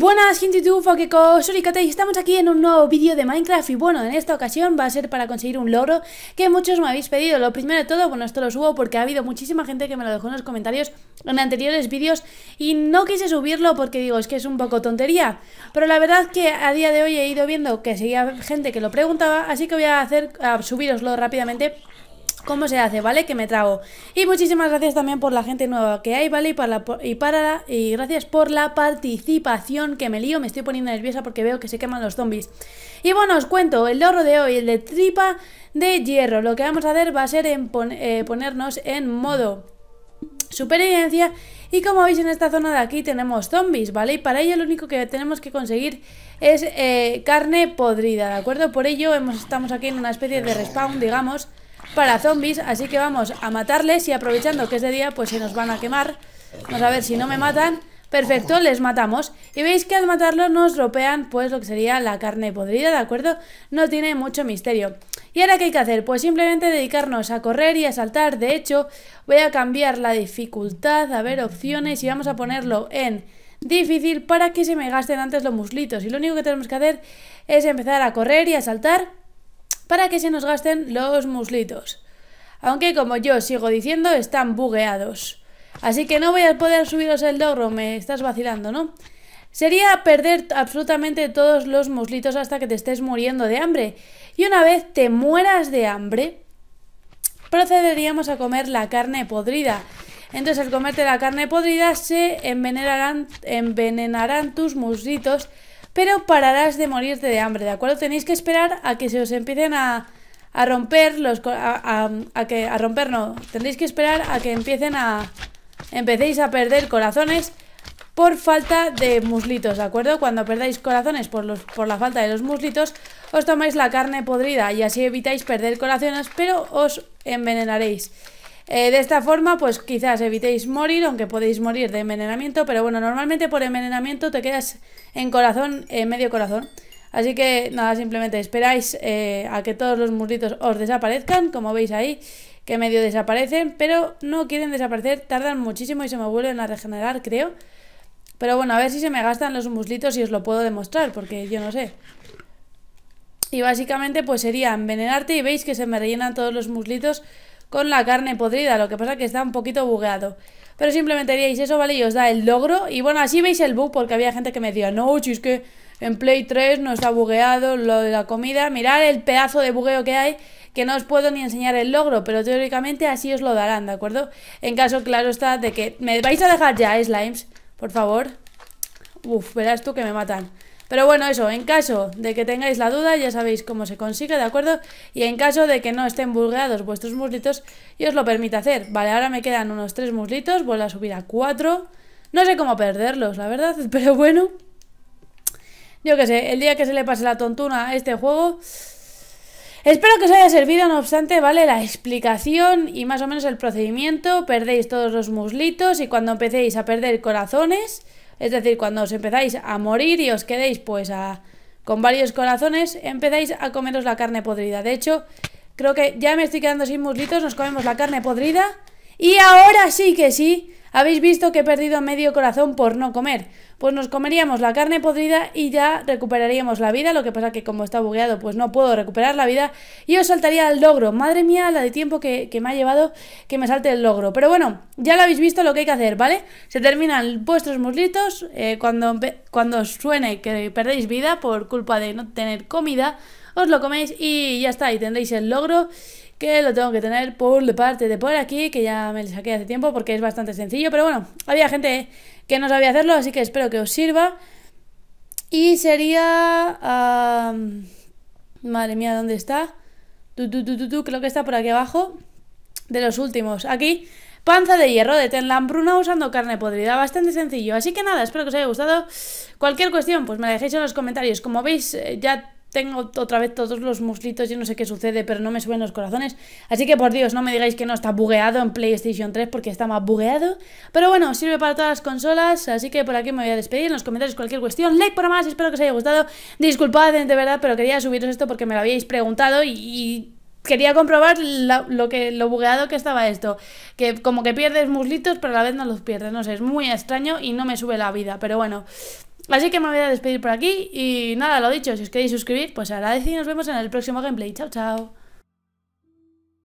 buenas gente de YouTube, soy y estamos aquí en un nuevo vídeo de Minecraft y bueno, en esta ocasión va a ser para conseguir un logro que muchos me habéis pedido Lo primero de todo, bueno esto lo subo porque ha habido muchísima gente que me lo dejó en los comentarios en anteriores vídeos y no quise subirlo porque digo, es que es un poco tontería Pero la verdad que a día de hoy he ido viendo que seguía gente que lo preguntaba, así que voy a hacer, a subiroslo rápidamente cómo se hace, ¿vale? Que me trago. Y muchísimas gracias también por la gente nueva que hay, ¿vale? Y, para y, gracias por la participación que me lío, me estoy poniendo nerviosa porque veo que se queman los zombies. Y bueno, os cuento, el loro de hoy, el de tripa de hierro, lo que vamos a hacer va a ser eh, ponernos en modo supervivencia y como veis en esta zona de aquí tenemos zombies, ¿vale? Y para ello lo único que tenemos que conseguir es eh, carne podrida, ¿de acuerdo? Por ello hemos, estamos aquí en una especie de respawn, digamos para zombies, así que vamos a matarles y aprovechando que es de día, pues se nos van a quemar. Vamos a ver si no me matan. Perfecto, les matamos. Y veis que al matarlos nos ropean pues lo que sería la carne podrida, ¿de acuerdo? No tiene mucho misterio. ¿Y ahora qué hay que hacer? Pues simplemente dedicarnos a correr y a saltar. De hecho, voy a cambiar la dificultad, a ver opciones y vamos a ponerlo en difícil para que se me gasten antes los muslitos. Y lo único que tenemos que hacer es empezar a correr y a saltar para que se nos gasten los muslitos. Aunque como yo sigo diciendo, están bugueados. Así que no voy a poder subiros el dogro, me estás vacilando, ¿no? Sería perder absolutamente todos los muslitos hasta que te estés muriendo de hambre. Y una vez te mueras de hambre, procederíamos a comer la carne podrida. Entonces al comerte la carne podrida se envenenarán, envenenarán tus muslitos pero pararás de morirte de hambre, ¿de acuerdo? Tenéis que esperar a que se os empiecen a, a romper los... A, a, que... a romper no, tendréis que esperar a que empiecen a... empecéis a perder corazones por falta de muslitos, ¿de acuerdo? Cuando perdáis corazones por, los, por la falta de los muslitos, os tomáis la carne podrida y así evitáis perder corazones, pero os envenenaréis. Eh, de esta forma, pues quizás evitéis morir, aunque podéis morir de envenenamiento, pero bueno, normalmente por envenenamiento te quedas en corazón, en medio corazón. Así que nada, simplemente esperáis eh, a que todos los muslitos os desaparezcan, como veis ahí, que medio desaparecen, pero no quieren desaparecer, tardan muchísimo y se me vuelven a regenerar, creo. Pero bueno, a ver si se me gastan los muslitos y os lo puedo demostrar, porque yo no sé. Y básicamente pues sería envenenarte y veis que se me rellenan todos los muslitos con la carne podrida, lo que pasa que está un poquito bugueado. Pero simplemente diréis eso, ¿vale? Y os da el logro. Y bueno, así veis el bug, porque había gente que me decía, no, si es que en Play 3 no está bugueado lo de la comida. Mirad el pedazo de bugueo que hay, que no os puedo ni enseñar el logro, pero teóricamente así os lo darán, ¿de acuerdo? En caso, claro está, de que... ¿Me vais a dejar ya, eh, slimes? Por favor. Uf, verás tú que me matan. Pero bueno, eso, en caso de que tengáis la duda, ya sabéis cómo se consigue, ¿de acuerdo? Y en caso de que no estén burguados vuestros muslitos y os lo permito hacer. Vale, ahora me quedan unos tres muslitos, vuelvo a subir a cuatro. No sé cómo perderlos, la verdad, pero bueno. Yo qué sé, el día que se le pase la tontuna a este juego... Espero que os haya servido, no obstante, ¿vale? La explicación y más o menos el procedimiento. Perdéis todos los muslitos y cuando empecéis a perder corazones es decir, cuando os empezáis a morir y os quedéis pues a, con varios corazones, empezáis a comeros la carne podrida. De hecho, creo que ya me estoy quedando sin muslitos, nos comemos la carne podrida. Y ahora sí que sí, habéis visto que he perdido medio corazón por no comer. Pues nos comeríamos la carne podrida y ya recuperaríamos la vida. Lo que pasa que como está bugueado, pues no puedo recuperar la vida. Y os saltaría el logro. Madre mía, la de tiempo que, me ha llevado que me salte el logro. Pero bueno, ya lo habéis visto lo que hay que hacer, ¿vale? Se terminan vuestros muslitos. Eh, cuando, cuando os suene que perdéis vida por culpa de no tener comida, os lo coméis y ya está. Y tendréis el logro que lo tengo que tener por de parte de por aquí, que ya me lo saqué hace tiempo porque es bastante sencillo, pero bueno, había gente que no sabía hacerlo, así que espero que os sirva. Y sería... madre mía, ¿dónde está? Tu, tu, creo que está por aquí abajo. De los últimos. Aquí, panza de hierro de tenlambruna usando carne podrida. Bastante sencillo. Así que nada, espero que os haya gustado. Cualquier cuestión, pues me la dejéis en los comentarios. Como veis, eh, ya tengo otra vez todos los muslitos, yo no sé qué sucede, pero no me suben los corazones. Así que por Dios, no me digáis que no está bugueado en PlayStation 3 porque está más bugueado. Pero bueno, sirve para todas las consolas, así que por aquí me voy a despedir. En los comentarios cualquier cuestión, like por más, espero que os haya gustado. Disculpad de verdad, pero quería subiros esto porque me lo habíais preguntado y... quería comprobar lo que lo bugueado que estaba esto, que como que pierdes muslitos, pero a la vez no los pierdes, no sé, es muy extraño y no me sube la vida, pero bueno, Así que me voy a despedir por aquí y nada, lo dicho, si os queréis suscribir, pues agradecido y nos vemos en el próximo gameplay. Chao, chao.